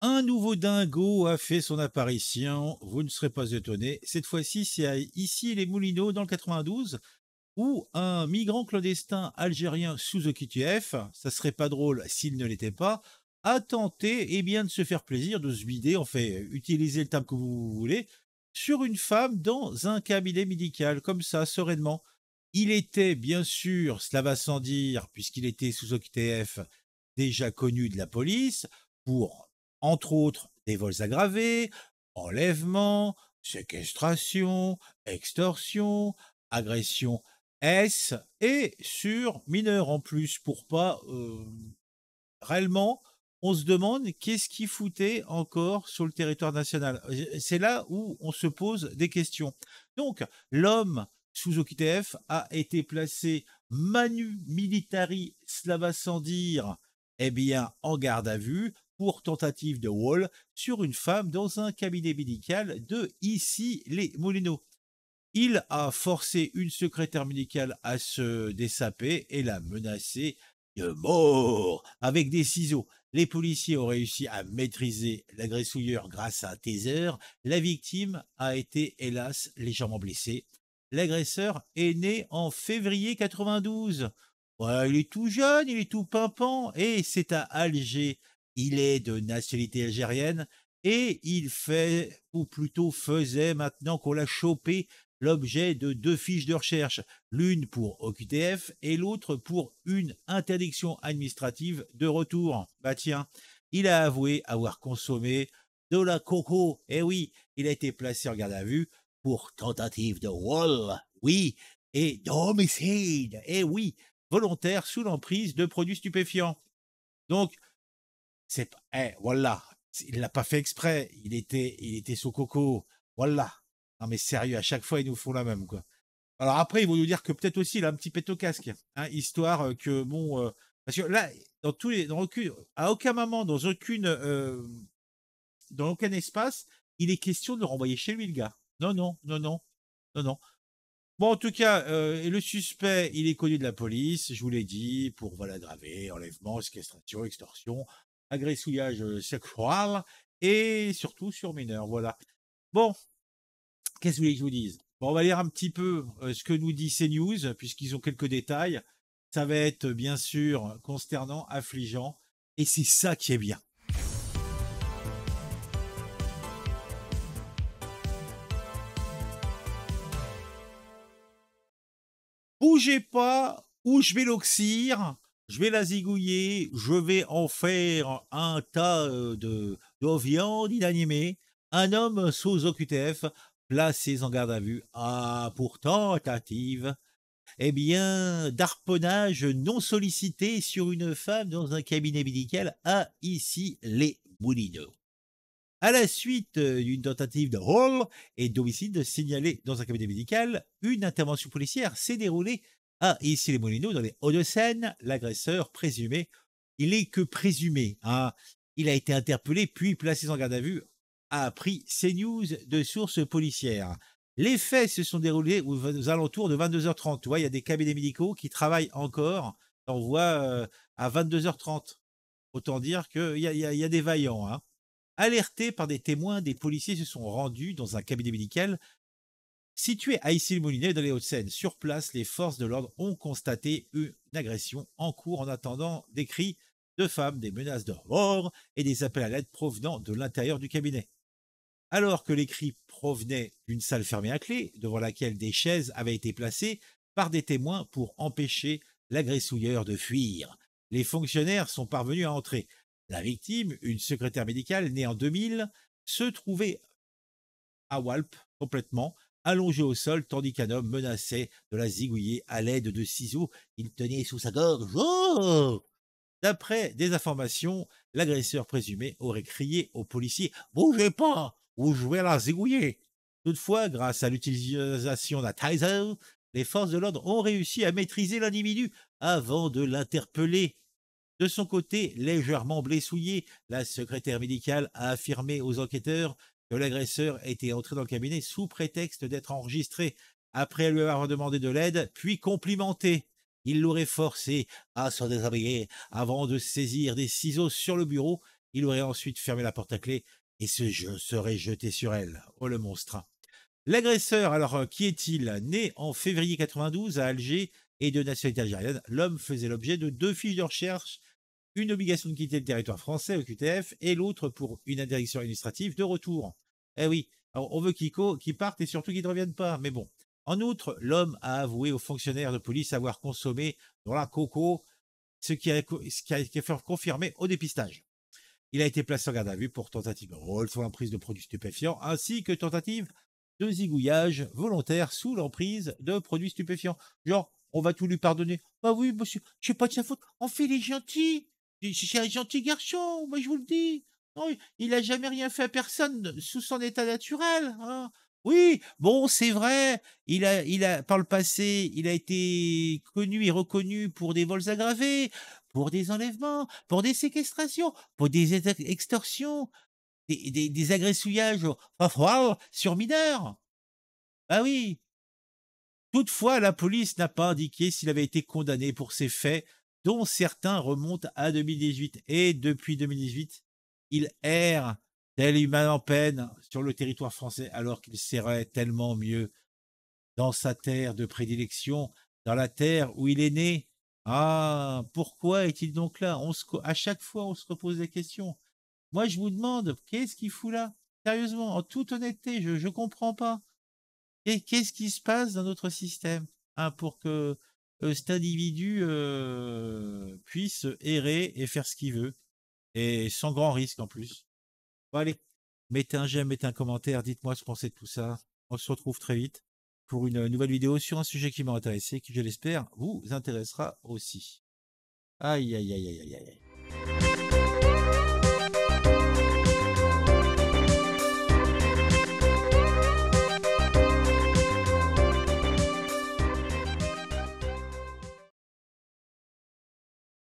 Un nouveau dingo a fait son apparition, vous ne serez pas étonné. Cette fois-ci, c'est ici les Moulineaux dans le 92, où un migrant clandestin algérien sous OQTF, ça serait pas drôle s'il ne l'était pas, a tenté eh bien, de se faire plaisir, de se vider, en fait, utiliser le terme que vous voulez, sur une femme dans un cabinet médical, comme ça, sereinement. Il était, bien sûr, cela va sans dire, puisqu'il était sous OQTF, déjà connu de la police, pour entre autres des vols aggravés, enlèvements, séquestration, extorsion, agression S et sur mineurs en plus pour pas euh, réellement on se demande qu'est-ce qui foutait encore sur le territoire national. C'est là où on se pose des questions. Donc l'homme sous OQTF a été placé manu militari slava sans dire eh bien en garde à vue pour tentative de Wall sur une femme dans un cabinet médical de ici, les moulineaux Il a forcé une secrétaire médicale à se dessaper et l'a menacée de mort avec des ciseaux. Les policiers ont réussi à maîtriser l'agressouilleur grâce à un taser. La victime a été hélas légèrement blessée. L'agresseur est né en février 92. il est tout jeune, il est tout pimpant et c'est à Alger il est de nationalité algérienne et il fait, ou plutôt faisait maintenant qu'on l'a chopé, l'objet de deux fiches de recherche, l'une pour OQTF et l'autre pour une interdiction administrative de retour. Bah tiens, il a avoué avoir consommé de la coco. Eh oui, il a été placé en garde à vue pour tentative de wall. Oui, et d'homicide. Eh oui, volontaire sous l'emprise de produits stupéfiants. Donc, c'est, eh, voilà, il l'a pas fait exprès. Il était, il était sous coco. Voilà. Non mais sérieux, à chaque fois ils nous font la même quoi. Alors après ils vont nous dire que peut-être aussi il a un petit pète casque, hein, histoire euh, que bon, euh, parce que là dans tous les, dans aucune, à aucun moment dans aucune, euh, dans aucun espace il est question de le renvoyer chez lui le gars. Non non non non non non. Bon en tout cas le suspect il est connu de la police, je vous l'ai dit pour voilà graver, enlèvement, séquestration, extorsion agressouillage sexuel et surtout sur mineurs. Voilà. Bon, qu'est-ce que vous voulez que je vous dise on va lire un petit peu ce que nous dit CNews, puisqu'ils ont quelques détails. Ça va être bien sûr consternant, affligeant, et c'est ça qui est bien. Bougez pas ou je vais l'oxyre je vais la zigouiller, je vais en faire un tas de, de viande inanimée. Un homme sous OQTF, placé en garde à vue, Ah, pour tentative eh bien, d'arponnage non sollicité sur une femme dans un cabinet médical à ici les Moulineaux. À la suite d'une tentative de rôle et d'homicide signalée dans un cabinet médical, une intervention policière s'est déroulée ah, ici les Molinos, dans les Hauts-de-Seine, l'agresseur présumé, il n'est que présumé. Hein. Il a été interpellé puis placé en garde à vue, a appris news de sources policières. Les faits se sont déroulés aux, alentours de 22h30. Tu vois, il y a des cabinets médicaux qui travaillent encore. On voit euh, à 22h30. Autant dire qu'il y, a, des vaillants. Hein. Alertés par des témoins, des policiers se sont rendus dans un cabinet médical Situé à Issy-le-Moulinet dans les Hauts-de-Seine, sur place, les forces de l'ordre ont constaté une agression en cours en attendant des cris de femmes, des menaces de mort et des appels à l'aide provenant de l'intérieur du cabinet. Alors que les cris provenaient d'une salle fermée à clé, devant laquelle des chaises avaient été placées par des témoins pour empêcher l'agressouilleur de fuir. Les fonctionnaires sont parvenus à entrer. La victime, une secrétaire médicale née en 2000, se trouvait à Walp complètement, allongé au sol, tandis qu'un homme menaçait de la zigouiller à l'aide de ciseaux qu'il tenait sous sa gorge. Oh D'après des informations, l'agresseur présumé aurait crié au policier « Bougez pas ou je vais la zigouiller !» Toutefois, grâce à l'utilisation d'un taser, les forces de l'ordre ont réussi à maîtriser l'individu avant de l'interpeller. De son côté, légèrement blessouillé, la secrétaire médicale a affirmé aux enquêteurs que l'agresseur était entré dans le cabinet sous prétexte d'être enregistré après lui avoir demandé de l'aide, puis complimenté. Il l'aurait forcé à se déshabiller avant de saisir des ciseaux sur le bureau. Il aurait ensuite fermé la porte à clé et se serait jeté sur elle. Oh le monstre. L'agresseur, alors euh, qui est-il Né en février 92 à Alger et de nationalité algérienne, l'homme faisait l'objet de deux fiches de recherche une obligation de quitter le territoire français au QTF et l'autre pour une interdiction administrative de retour. Eh oui, on veut qu'ils qu partent et surtout qu'ils ne reviennent pas, mais bon. En outre, l'homme a avoué aux fonctionnaires de police avoir consommé dans la coco, ce qui a, été confirmé au dépistage. Il a été placé en garde à vue pour tentative de rôle sous l'emprise de produits stupéfiants ainsi que tentative de zigouillage volontaire sous l'emprise de produits stupéfiants. Genre, on va tout lui pardonner. Bah oui, monsieur, je sais pas de sa faute. On fait les gentils. C'est un gentil garçon, moi je vous le dis. il n'a jamais rien fait à personne euh, sous son état naturel. Hein. Oui, bon, c'est vrai. Il a, il a, par le passé, il a été connu et reconnu pour des vols aggravés, pour des enlèvements, pour des séquestrations, pour des extorsions, des, des, des agressouillages sur mineurs. Ah oui. Toutefois, la police n'a pas indiqué s'il avait été condamné pour ces faits dont certains remontent à 2018. Et depuis 2018, il erre tel humain en peine sur le territoire français, alors qu'il serait tellement mieux dans sa terre de prédilection, dans la terre où il est né. Ah, pourquoi est-il donc là on À chaque fois, on se repose la question. Moi, je vous demande, qu'est-ce qu'il fout là Sérieusement, en toute honnêteté, je ne comprends pas. Et qu'est-ce qui se passe dans notre système hein, pour que euh, cet individu euh, puisse errer et faire ce qu'il veut. Et sans grand risque en plus. allez, mettez un j'aime, mettez un commentaire, dites-moi ce que vous pensez de tout ça. On se retrouve très vite pour une nouvelle vidéo sur un sujet qui m'a intéressé, qui je l'espère vous intéressera aussi. aïe aïe aïe aïe aïe.